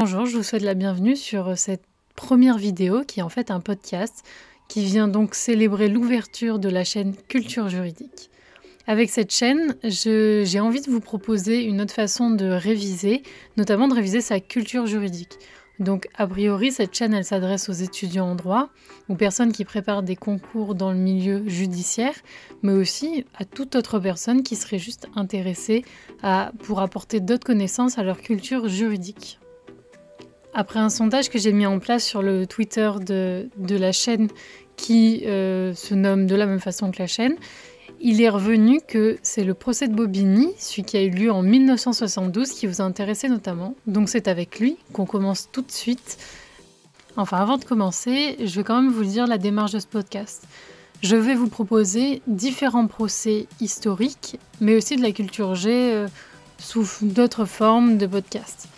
Bonjour, je vous souhaite la bienvenue sur euh, cette première vidéo qui est en fait un podcast qui vient donc célébrer l'ouverture de la chaîne Culture Juridique. Avec cette chaîne, j'ai envie de vous proposer une autre façon de réviser, notamment de réviser sa culture juridique. Donc a priori, cette chaîne, elle s'adresse aux étudiants en droit, aux personnes qui préparent des concours dans le milieu judiciaire, mais aussi à toute autre personne qui serait juste intéressée pour apporter d'autres connaissances à leur culture juridique. Après un sondage que j'ai mis en place sur le Twitter de, la chaîne qui euh, se nomme de la même façon que la chaîne, il est revenu que c'est le procès de Bobigny, celui qui a eu lieu en 1972, qui vous a intéressé notamment. Donc c'est avec lui qu'on commence tout de suite. Enfin, avant de commencer, je vais quand même vous dire la démarche de ce podcast. Je vais vous proposer différents procès historiques, mais aussi de la culture G euh, sous d'autres formes de podcasts.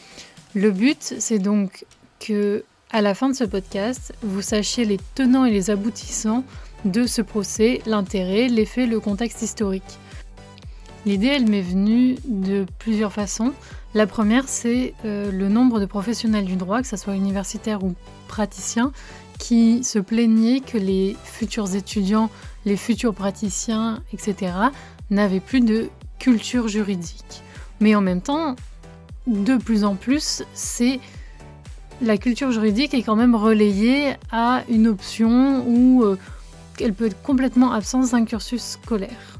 Le but, c'est donc que, à la fin de ce podcast, vous sachiez les tenants et les aboutissants de ce procès, l'intérêt, l'effet, le contexte historique. L'idée, elle m'est venue de plusieurs façons. La première, c'est euh, le nombre de professionnels du droit, que ce soit universitaires ou praticiens, qui se plaignaient que les futurs étudiants, les futurs praticiens, etc., n'avaient plus de culture juridique. Mais en même temps, de plus en plus, c'est la culture juridique est quand même relayée à une option où euh, elle peut être complètement absente d'un cursus scolaire.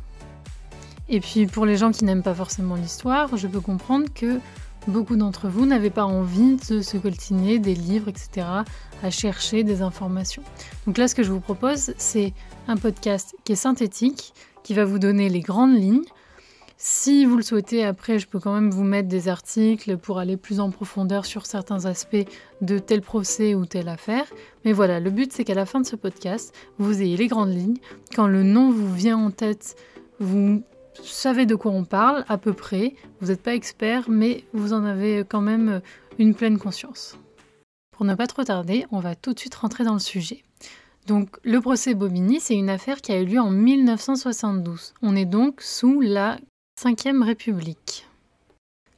Et puis pour les gens qui n'aiment pas forcément l'histoire, je peux comprendre que beaucoup d'entre vous n'avaient pas envie de se coltiner des livres, etc., à chercher des informations. Donc là, ce que je vous propose, c'est un podcast qui est synthétique, qui va vous donner les grandes lignes, si vous le souhaitez, après, je peux quand même vous mettre des articles pour aller plus en profondeur sur certains aspects de tel procès ou telle affaire. Mais voilà, le but, c'est qu'à la fin de ce podcast, vous ayez les grandes lignes. Quand le nom vous vient en tête, vous savez de quoi on parle, à peu près. Vous n'êtes pas expert, mais vous en avez quand même une pleine conscience. Pour ne pas trop tarder, on va tout de suite rentrer dans le sujet. Donc le procès Bobigny, c'est une affaire qui a eu lieu en 1972. On est donc sous la Cinquième République.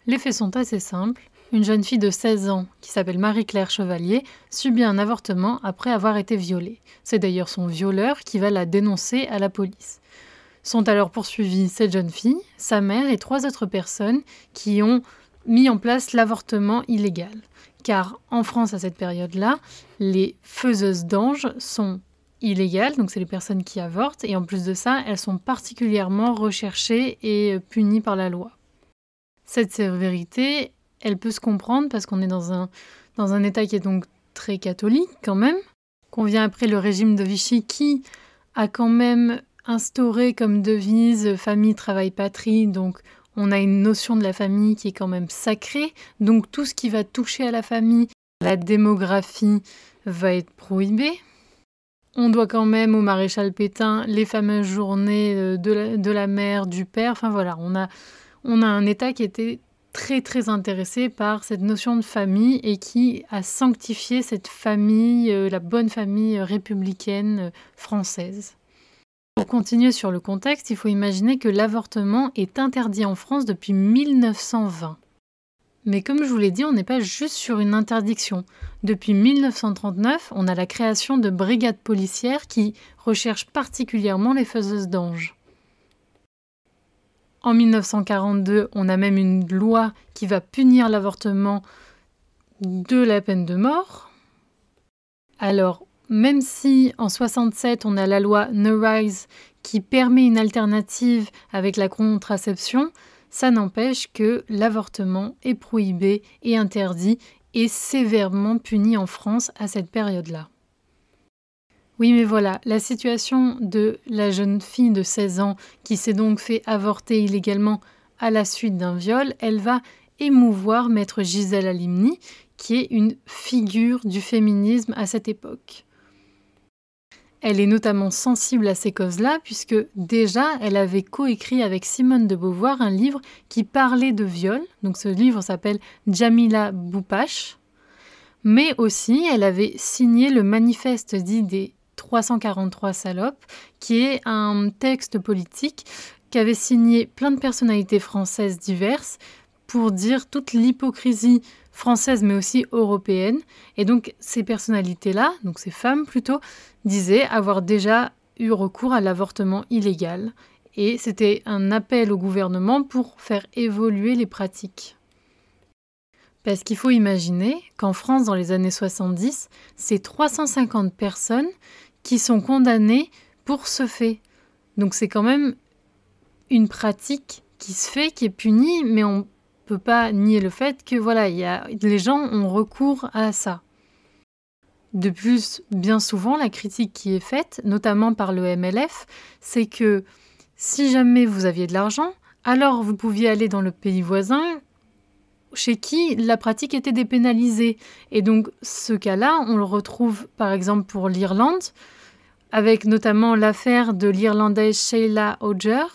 Les faits sont assez simples. Une jeune fille de 16 ans, qui s'appelle Marie-Claire Chevalier, subit un avortement après avoir été violée. C'est d'ailleurs son violeur qui va la dénoncer à la police. Sont alors poursuivies cette jeune fille, sa mère et trois autres personnes qui ont mis en place l'avortement illégal. Car en France à cette période-là, les faiseuses d'anges sont illégales, donc c'est les personnes qui avortent, et en plus de ça, elles sont particulièrement recherchées et punies par la loi. Cette sévérité, elle peut se comprendre parce qu'on est dans un, dans un État qui est donc très catholique quand même, qu'on vient après le régime de Vichy qui a quand même instauré comme devise famille, travail, patrie, donc on a une notion de la famille qui est quand même sacrée, donc tout ce qui va toucher à la famille, la démographie va être prohibé, on doit quand même au maréchal Pétain les fameuses journées euh, de la, mère, du père. Enfin voilà, on a, on a un État qui était très très intéressé par cette notion de famille et qui a sanctifié cette famille, euh, la bonne famille républicaine française. Pour continuer sur le contexte, il faut imaginer que l'avortement est interdit en France depuis 1920. Mais comme je vous l'ai dit, on n'est pas juste sur une interdiction. Depuis 1939, on a la création de brigades policières qui recherchent particulièrement les faiseuses d'anges. En 1942, on a même une loi qui va punir l'avortement de la peine de mort. Alors, même si en 67, on a la loi No qui permet une alternative avec la contraception, ça n'empêche que l'avortement est prohibé et interdit et sévèrement puni en France à cette période-là. Oui, mais voilà, la situation de la jeune fille de 16 ans qui s'est donc fait avorter illégalement à la suite d'un viol, elle va émouvoir maître Gisèle Alimni, qui est une figure du féminisme à cette époque. Elle est notamment sensible à ces causes-là, puisque déjà, elle avait coécrit avec Simone de Beauvoir un livre qui parlait de viol. Donc ce livre s'appelle Jamila Boupache. Mais aussi, elle avait signé le manifeste dit des 343 salopes, qui est un texte politique qu'avaient signé plein de personnalités françaises diverses, pour dire toute l'hypocrisie française mais aussi européenne. Et donc ces personnalités-là, donc ces femmes plutôt, disaient avoir déjà eu recours à l'avortement illégal. Et c'était un appel au gouvernement pour faire évoluer les pratiques. Parce qu'il faut imaginer qu'en France, dans les années 70, c'est 350 personnes qui sont condamnées pour ce fait. Donc c'est quand même une pratique qui se fait, qui est punie, mais on peut pas nier le fait que voilà, les gens ont recours à ça. De plus, bien souvent, la critique qui est faite, notamment par le MLF, c'est que si jamais vous aviez de l'argent, alors vous pouviez aller dans le pays voisin chez qui la pratique était dépénalisée. Et donc ce cas-là, on le retrouve par exemple pour l'Irlande, avec notamment l'affaire de l'Irlandaise Sheila Hodger,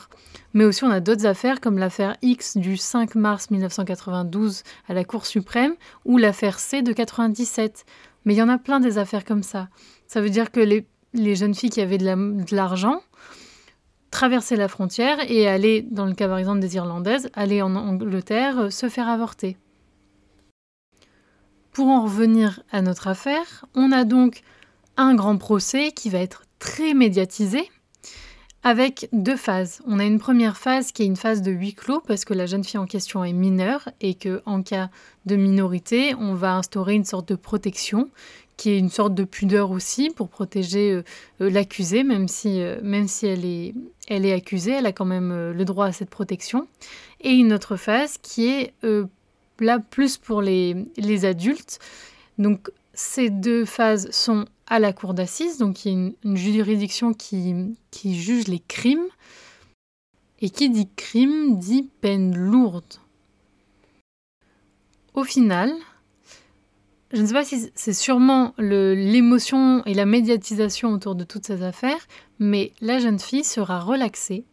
mais aussi on a d'autres affaires comme l'affaire X du 5 mars 1992 à la Cour suprême ou l'affaire C de 97. Mais il y en a plein des affaires comme ça. Ça veut dire que les, jeunes filles qui avaient de l'argent traversaient la frontière et allaient, dans le cas par exemple des Irlandaises, aller en Angleterre euh, se faire avorter. Pour en revenir à notre affaire, on a donc un grand procès qui va être très médiatisé avec deux phases. On a une première phase qui est une phase de huis clos parce que la jeune fille en question est mineure et que en cas de minorité, on va instaurer une sorte de protection qui est une sorte de pudeur aussi pour protéger euh, euh, l'accusée même si euh, même si elle est elle est accusée, elle a quand même le droit à cette protection et une autre phase qui est là plus pour les les adultes. Donc ces deux phases sont à la cour d'assises, donc il y une, une juridiction qui, qui juge les crimes. Et qui dit crime dit peine lourde. Au final, je ne sais pas si c'est sûrement l'émotion et la médiatisation autour de toutes ces affaires, mais la jeune fille sera relaxée.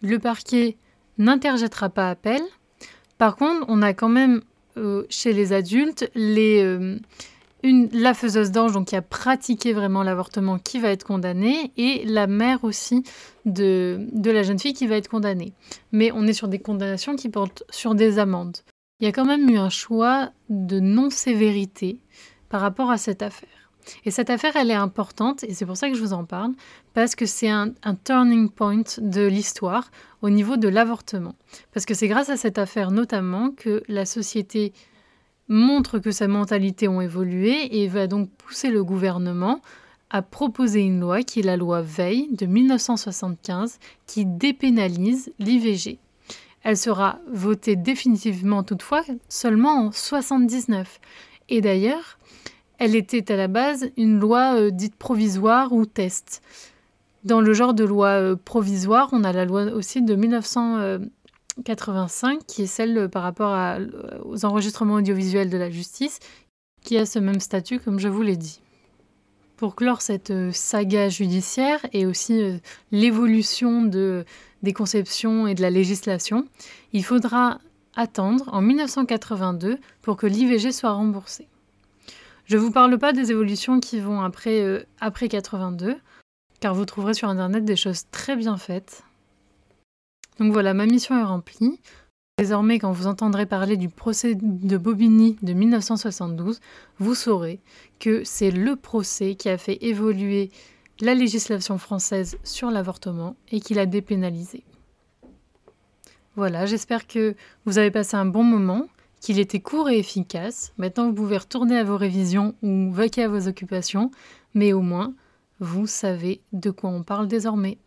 Le parquet n'interjettera pas appel. Par contre, on a quand même euh, chez les adultes les, euh, la faiseuse d'ange, donc qui a pratiqué vraiment l'avortement, qui va être condamnée, et la mère aussi de, de la jeune fille qui va être condamnée. Mais on est sur des condamnations qui portent sur des amendes. Il y a quand même eu un choix de non-sévérité par rapport à cette affaire. Et cette affaire, elle est importante, et c'est pour ça que je vous en parle, parce que c'est un, turning point de l'histoire au niveau de l'avortement. Parce que c'est grâce à cette affaire notamment que la société montre que sa mentalité ont évolué et va donc pousser le gouvernement à proposer une loi qui est la loi Veil de 1975 qui dépénalise l'IVG. Elle sera votée définitivement toutefois seulement en 79. Et d'ailleurs, elle était à la base une loi euh, dite provisoire ou test. Dans le genre de loi euh, provisoire, on a la loi aussi de 1900, 85, qui est celle euh, par rapport euh, aux enregistrements audiovisuels de la justice, qui a ce même statut, comme je vous l'ai dit. Pour clore cette euh, saga judiciaire et aussi l'évolution des conceptions et de la législation, il faudra attendre en 1982 pour que l'IVG soit remboursée. Je ne vous parle pas des évolutions qui vont après, après 82, car vous trouverez sur Internet des choses très bien faites donc voilà, ma mission est remplie. Désormais, quand vous entendrez parler du procès de Bobigny de 1972, vous saurez que c'est le procès qui a fait évoluer la législation française sur l'avortement et qui l'a dépénalisé. Voilà, j'espère que vous avez passé un bon moment, qu'il était court et efficace. Maintenant, vous pouvez retourner à vos révisions ou vaquer à vos occupations, mais au moins, vous savez de quoi on parle désormais.